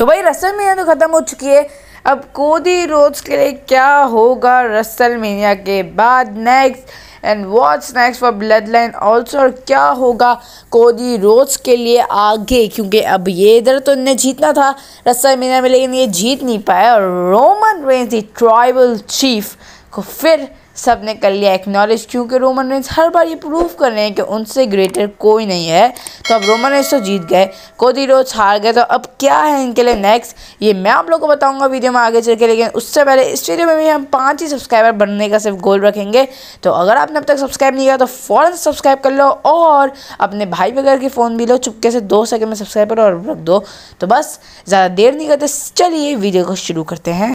तो भाई Russell mania तो ख़त्म हो चुकी है अब कोदी रोज के लिए क्या होगा रसल मीनिया के बाद next and what's next for Bloodline also और क्या होगा कोदी रोज के लिए आगे क्योंकि अब ये इधर तो इन्हें जीतना था रस्सा मीना में लेकिन ये जीत नहीं पाया और Roman Reigns the tribal chief को फिर सब ने कर लिया एक्नॉलेज क्योंकि रोमन रेंस हर बार ये प्रूव कर रहे हैं कि उनसे ग्रेटर कोई नहीं है तो अब रोमन रेंस तो जीत गए कोदी रोज हार गए तो अब क्या है इनके लिए नेक्स्ट ये मैं आप लोग को बताऊँगा वीडियो में आगे चल के लेकिन उससे पहले इस वीडियो में भी हम पाँच ही सब्सक्राइबर बनने का सिर्फ गोल रखेंगे तो अगर आपने अब तक सब्सक्राइब नहीं किया तो फ़ौरन सब्सक्राइब कर लो और अपने भाई वगैरह के फ़ोन भी लो चुपके से दो सेकेंड में सब्सक्राइब करो और रख दो तो बस ज़्यादा देर नहीं करते चलिए वीडियो को शुरू करते हैं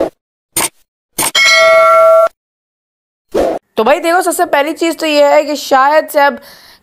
भाई देखो सबसे पहली चीज़ तो ये है कि शायद से अब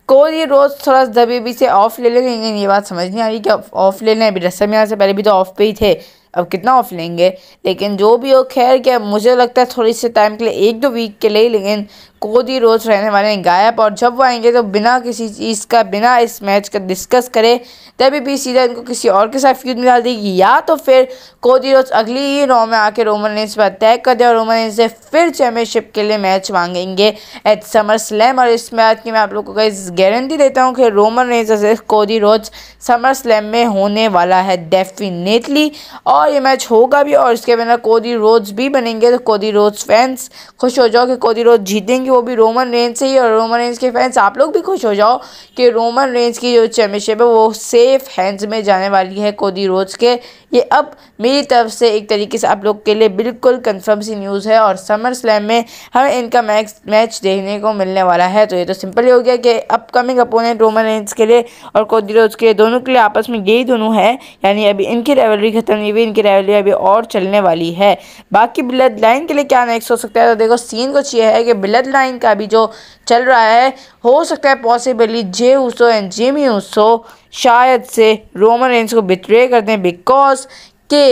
कोई रोज़ थोड़ा सा दबी से ऑफ ले लेंगे लेकिन ये बात समझ नहीं आ रही कि ऑफ ले लें अभी रस्म यहाँ से पहले भी तो ऑफ पे ही थे अब कितना ऑफ लेंगे लेकिन जो भी हो खैर क्या मुझे लगता है थोड़ी से टाइम के लिए एक दो वीक के लिए लेकिन कोदी रोज रहने वाले हैं गायब और जब वो आएंगे तो बिना किसी चीज़ का बिना इस मैच का डिस्कस करे तभी भी सीधा इनको किसी और के साथ फ्यूज में डाल देगी या तो फिर कोदी रोज अगली ही रॉ में आके रोमन रेंस पर तय कर दे और रोमन रेंस से फिर चैम्पियनशिप के लिए मैच मांगेंगे एट समर स्लैम और इस मैच की मैं आप लोगों को गारंटी देता हूँ कि Roman Reigns Cody Rhodes SummerSlam में होने वाला है डेफिनेटली और और ये मैच होगा भी और इसके बिना कोदी रोज भी बनेंगे तो कोदी रोज फैंस खुश हो जाओ कि कोदी रोज जीतेंगे वो भी रोमन रेंज से ही और रोमन रेंज के फैंस आप लोग भी खुश हो जाओ कि रोमन रेंज की जो चैम्पियनशिप है वो सेफ हैंड्स में जाने वाली है कोदी रोज के ये अब मेरी तरफ से एक तरीके से आप लोग के लिए बिल्कुल कन्फर्म सी न्यूज़ है और समर स्लैम में हमें इनका मैक्स मैच देखने को मिलने वाला है तो ये तो सिंपल ही हो गया कि अपकमिंग अपोनेंट रोमन रेंज के लिए और कोदी रोज के लिए दोनों के लिए आपस में यही दोनों है यानी अभी इनकी रेवलरी खत्म नहीं हुई की रैली अभी और चलने वाली है बाकी ब्लड लाइन के लिए क्या नेक्स्ट हो सकता है तो देखो सीन कुछ ये है कि ब्लड लाइन का अभी जो चल रहा है हो सकता है possibly Jey Uso and Jimmy Uso शायद से रोमन रेंस को बिट्रे कर दें बिकॉज के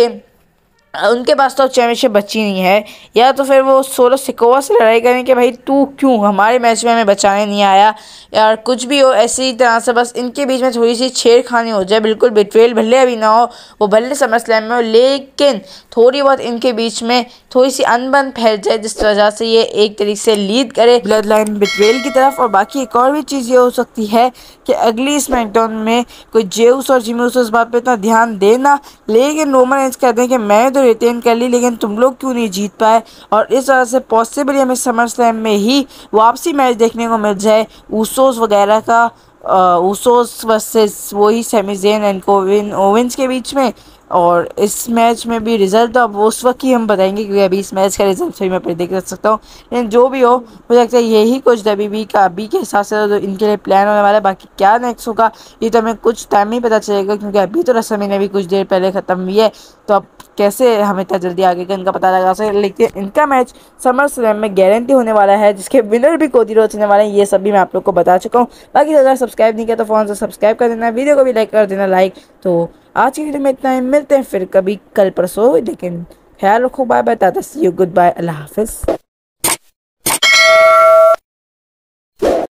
उनके पास तो चैम्पियनशिप बची नहीं है या तो फिर वो सोलो सिकोवा से लड़ाई करें कि भाई तू क्यों हमारे मैच में हमें बचाने नहीं आया यार कुछ भी हो ऐसी तरह से बस इनके बीच में थोड़ी सी छेड़खानी हो जाए बिल्कुल बिटवेल भले अभी ना हो वो भले समर स्लैम में हो लेकिन थोड़ी बहुत इनके बीच में थोड़ी सी अनबन फैल जाए जिस वजह से ये एक तरीके से लीड करे ब्लड लाइन बिटवेल की तरफ और बाकी एक और भी चीज़ ये हो सकती है कि अगली मैकडाउन में कोई जेउस और जिमूस उस बात पर इतना ध्यान देना लेकिन रोमन एंस कहते हैं कि मैं तो तो रिटेन कर ली लेकिन तुम लोग क्यों नहीं जीत पाए और इस वजह से पॉसिबली हमें समर स्लैम में ही वापसी मैच देखने को मिल जाए ऊसोस वगैरह का ऊसोस वर्सेस वही सेमीजेन एंड कोविन ओविंस के बीच में और इस मैच में भी रिज़ल्ट तो अब उस वक्त ही हम बताएंगे क्योंकि अभी इस मैच का रिज़ल्ट सही मैं प्रेडिक्ट कर सकता हूँ लेकिन जो भी हो मुझे लगता है यही कुछ डबी बी का अभी के हिसाब से तो इनके लिए प्लान होने वाला है बाकी क्या नेक्स्ट होगा ये तो हमें कुछ टाइम ही पता चलेगा क्योंकि अभी तो रस्म ने भी कुछ देर पहले ख़त्म हुई है तो अब कैसे हम इतना जल्दी आगे का इनका पता लगा सकें लेकिन इनका मैच समर स्लैम में गारंटी होने वाला है जिसके विनर भी कोदी रोज होने वाले हैं ये सभी मैं आप लोग को बता चुका हूँ बाकी अगर सब्सक्राइब नहीं किया तो फ़ोन से सब्सक्राइब कर देना वीडियो को भी लाइक कर देना लाइक तो आज की वीडियो में इतना ही मिलते हैं फिर कभी कल परसों लेकिन ख्याल रखो बाय बाय दादा सी यू गुड बाय अल्लाह हाफिज़